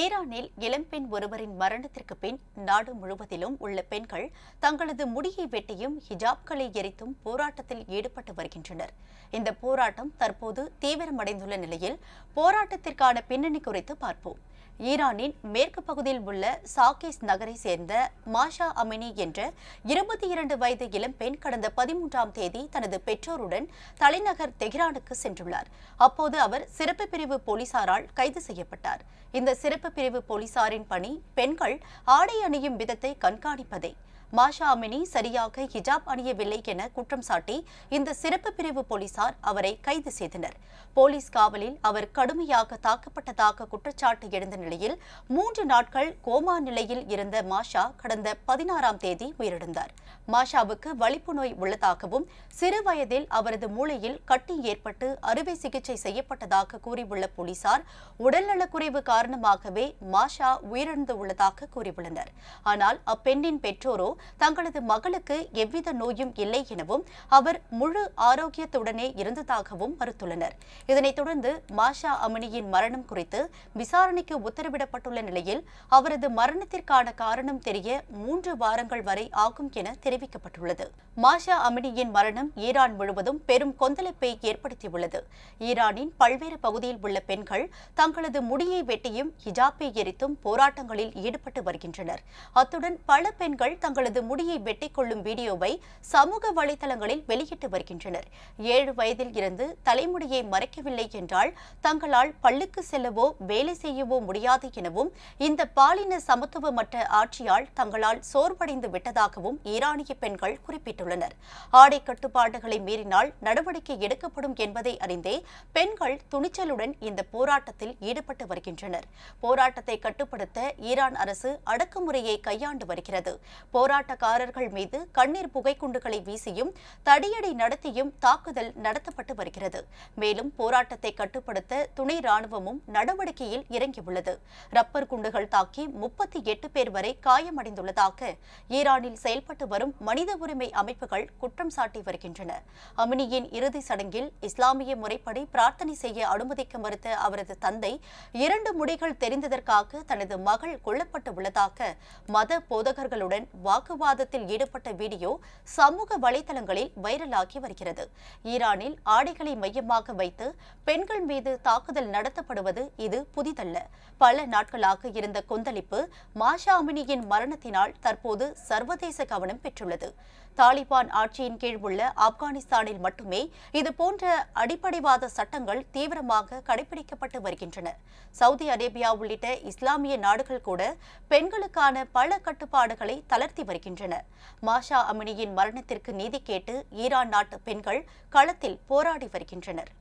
ஈரானில் இளம்பெண் ஒருவரின் மரணத்திற்கு பின் நாடு முழுவதிலும் உள்ள பெண்கள் தங்களது முடியை வெட்டியும் ஹிஜாப்களை எரித்தும் போராட்டத்தில் ஈடுபட்டு வருகின்றனர் இந்த போராட்டம் தற்போது தீவிரமடைந்துள்ள நிலையில் போராட்டத்திற்கான பின்னணி குறித்து பார்ப்போம் ஈரானின் மேற்கு பகுதியில் உள்ள சாகேஸ் நகரை சேர்ந்த மாஷா அமினி என்ற இருபத்தி இரண்டு வயது இளம் பெண் கடந்த பதிமூன்றாம் தேதி தனது பெற்றோருடன் தலைநகர் தெஹ்ரானுக்கு சென்றுள்ளார் அப்போது அவர் சிறப்பு பிரிவு போலீசாரால் கைது செய்யப்பட்டார் இந்த சிறப்பு பிரிவு போலீசாரின் பணி பெண்கள் ஆடை அணியும் விதத்தை கண்காணிப்பதே மாஷா அமினி சரியாக ஹிஜாப் அணியவில்லை என குற்றம் சாட்டி இந்த சிறப்பு பிரிவு போலீசார் அவரை கைது செய்தனர் போலீஸ் காவலில் அவர் கடுமையாக தாக்கப்பட்டதாக குற்றச்சாட்டு எழுந்த நிலையில் மூன்று நாட்கள் கோமா நிலையில் இருந்த மாஷா கடந்த பதினாறாம் தேதி உயிரிழந்தார் மாஷாவுக்கு வலிப்பு நோய் உள்ளதாகவும் சிறு வயதில் அவரது மூளையில் கட்டி ஏற்பட்டு அறுவை சிகிச்சை செய்யப்பட்டதாக கூறியுள்ள போலீசார் உடல்நலக்குறைவு காரணமாகவே மாஷா உயிரிழந்து உள்ளதாக கூறியுள்ளனர் ஆனால் அப்பெண்ணின் பெற்றோரோ தங்களது மகளுக்கு எவ்வித நோயும் இல்லை எனவும் அவர் முழு ஆரோக்கியத்துடனே இருந்ததாகவும் மறுத்துள்ளனர் இதனைத் தொடர்ந்து மாஷா அமினியின் மரணம் குறித்து விசாரணைக்கு உத்தரவிடப்பட்டுள்ள நிலையில் அவரது மரணத்திற்கான காரணம் தெரிய மூன்று வாரங்கள் வரை ஆகும் என தெரிவிக்கப்பட்டுள்ளது மாஷா அமினியின் மரணம் ஈரான் முழுவதும் பெரும் கொந்தளிப்பை ஏற்படுத்தியுள்ளது ஈரானின் பல்வேறு பகுதியில் உள்ள பெண்கள் தங்களது முடியை வெட்டியும் ஹிஜாப்பை எரித்தும் போராட்டங்களில் ஈடுபட்டு வருகின்றனர் அத்துடன் பல பெண்கள் தங்களது முடியை வெட்டிக்கொள்ளும் வீடியோவை சமூக வலைதளங்களில் வெளியிட்டு வருகின்றனர் ஏழு வயதில் இருந்து தலைமுடியை மறைக்கவில்லை என்றால் தங்களால் பள்ளிக்கு செல்லவோ வேலை செய்யவோ முடியாது எனவும் இந்த பாலின சமத்துவமற்ற ஆட்சியால் தங்களால் சோர்வடைந்து விட்டதாகவும் ஈரானிய பெண்கள் குறிப்பிட்டுள்ளனர் தெரிவித்துள்ளனர் ஆடை கட்டுப்பாடுகளை மீறினால் நடவடிக்கை எடுக்கப்படும் என்பதை அறிந்தே பெண்கள் துணிச்சலுடன் இந்த போராட்டத்தில் ஈடுபட்டு வருகின்றனர் போராட்டத்தை கட்டுப்படுத்த ஈரான் அரசு அடக்குமுறையை கையாண்டு வருகிறது போராட்டக்காரர்கள் மீது கண்ணீர் புகைக்குண்டுகளை வீசியும் தடியடி நடத்தியும் தாக்குதல் நடத்தப்பட்டு வருகிறது மேலும் போராட்டத்தை கட்டுப்படுத்த துணை ராணுவமும் நடவடிக்கையில் இறங்கியுள்ளது ரப்பர் குண்டுகள் தாக்கி முப்பத்தி எட்டு பேர் வரை காயமடைந்துள்ளதாக ஈரானில் செயல்பட்டு வரும் மனித உரிமை அமைப்பு அமைப்புகள் குற்றம் சாட்டி வருகின்றன அமினியின் இறுதி சடங்கில் இஸ்லாமிய முறைப்படி பிரார்த்தனை செய்ய அனுமதிக்க மறுத்த அவரது தந்தை இரண்டு முடிகள் தெரிந்ததற்காக தனது மகள் கொல்லப்பட்டு உள்ளதாக மத போதகர்களுடன் வாக்குவாதத்தில் ஈடுபட்ட வீடியோ சமூக வலைதளங்களில் வைரலாகி வருகிறது ஈரானில் ஆடைகளை மையமாக வைத்து பெண்கள் மீது தாக்குதல் நடத்தப்படுவது இது புதிதல்ல பல நாட்களாக இருந்த கொந்தளிப்பு மாஷா அமினியின் மரணத்தினால் தற்போது சர்வதேச கவனம் பெற்றுள்ளது தாலிபான் தாலிபான் ஆட்சியின் கீழ் உள்ள ஆப்கானிஸ்தானில் மட்டுமே இதுபோன்ற அடிப்படைவாத சட்டங்கள் தீவிரமாக கடைபிடிக்கப்பட்டு வருகின்றன சவுதி அரேபியா உள்ளிட்ட இஸ்லாமிய நாடுகள் கூட பெண்களுக்கான பல கட்டுப்பாடுகளை தளர்த்தி வருகின்றன மாஷா அமினியின் மரணத்திற்கு நீதி கேட்டு ஈரான் நாட்டு பெண்கள் களத்தில் போராடி வருகின்றனர்